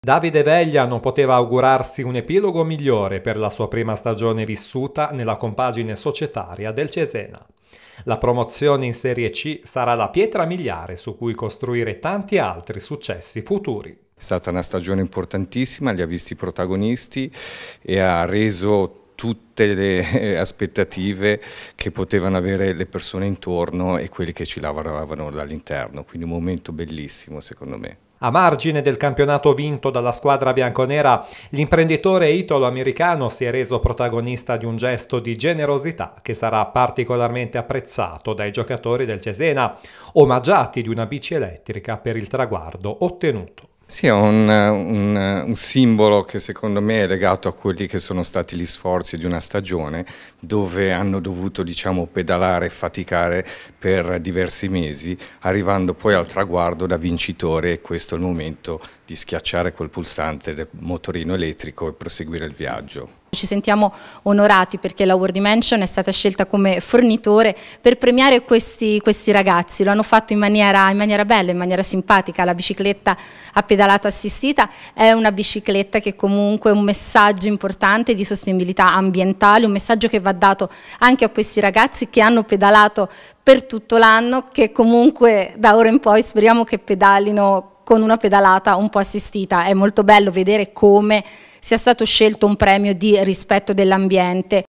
Davide Veglia non poteva augurarsi un epilogo migliore per la sua prima stagione vissuta nella compagine societaria del Cesena. La promozione in Serie C sarà la pietra miliare su cui costruire tanti altri successi futuri. È stata una stagione importantissima, li ha visti i protagonisti e ha reso tutte le eh, aspettative che potevano avere le persone intorno e quelli che ci lavoravano dall'interno, quindi un momento bellissimo secondo me. A margine del campionato vinto dalla squadra bianconera, l'imprenditore italo-americano si è reso protagonista di un gesto di generosità che sarà particolarmente apprezzato dai giocatori del Cesena, omaggiati di una bici elettrica per il traguardo ottenuto. Sì, è un, un, un, simbolo che secondo me è legato a quelli che sono stati gli sforzi di una stagione dove hanno dovuto diciamo, pedalare e faticare per diversi mesi, arrivando poi al traguardo da vincitore e questo è il momento di schiacciare quel pulsante del motorino elettrico e proseguire il viaggio. Ci sentiamo onorati perché la World Dimension è stata scelta come fornitore per premiare questi, questi ragazzi, lo hanno fatto in maniera, in maniera, bella, in maniera simpatica, la bicicletta a pedalata assistita è una bicicletta che comunque è un messaggio importante di sostenibilità ambientale, un messaggio che va dato anche a questi ragazzi che hanno pedalato per tutto l'anno, che comunque da ora in poi speriamo che pedalino con una pedalata un po' assistita. È molto bello vedere come sia stato scelto un premio di rispetto dell'ambiente.